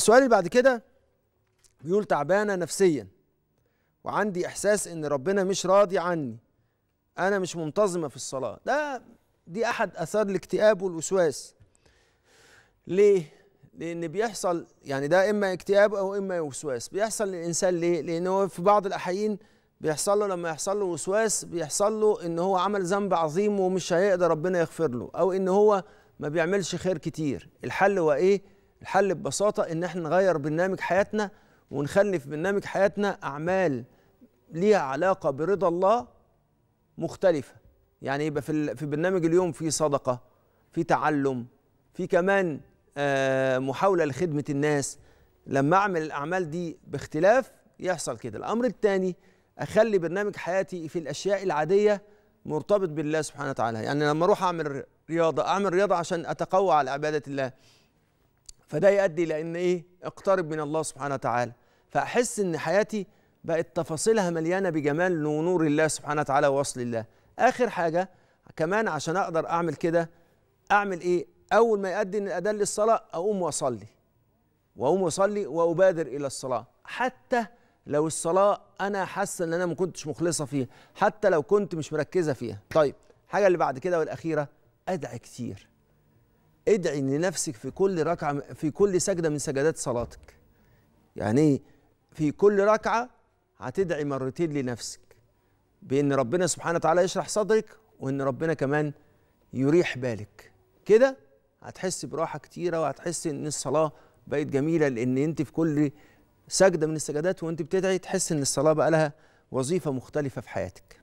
السؤال اللي بعد كده بيقول تعبانه نفسيا وعندي احساس ان ربنا مش راضي عني انا مش منتظمه في الصلاه ده دي احد اثار الاكتئاب والوسواس ليه لان بيحصل يعني ده اما اكتئاب او اما وسواس بيحصل للانسان ليه لان هو في بعض الاحيان بيحصل له لما يحصل له وسواس بيحصل له ان هو عمل ذنب عظيم ومش هيقدر ربنا يغفر له او ان هو ما بيعملش خير كتير الحل هو ايه الحل ببساطه ان احنا نغير برنامج حياتنا ونخلي في برنامج حياتنا اعمال ليها علاقه برضا الله مختلفه يعني يبقى في في برنامج اليوم في صدقه في تعلم في كمان آه، محاوله لخدمه الناس لما اعمل الاعمال دي باختلاف يحصل كده الامر الثاني اخلي برنامج حياتي في الاشياء العاديه مرتبط بالله سبحانه وتعالى يعني لما اروح اعمل رياضه اعمل رياضه عشان اتقوى على عباده الله فده يؤدي الى ان ايه اقترب من الله سبحانه وتعالى فاحس ان حياتي بقت تفاصيلها مليانه بجمال ونور الله سبحانه وتعالى ووصل الله اخر حاجه كمان عشان اقدر اعمل كده اعمل ايه اول ما يؤدي الاذان للصلاه اقوم واصلي واقوم واصلي وابادر الى الصلاه حتى لو الصلاه انا حاسه ان انا ما كنتش مخلصه فيها حتى لو كنت مش مركزه فيها طيب الحاجه اللي بعد كده والاخيره ادعي كتير ادعي لنفسك في كل ركعه في كل سجده من سجدات صلاتك يعني في كل ركعه هتدعي مرتين لنفسك بان ربنا سبحانه وتعالى يشرح صدرك وان ربنا كمان يريح بالك كده هتحس براحه كتيره وهتحس ان الصلاه بقت جميله لان انت في كل سجده من السجدات وانت بتدعي تحس ان الصلاه بقى لها وظيفه مختلفه في حياتك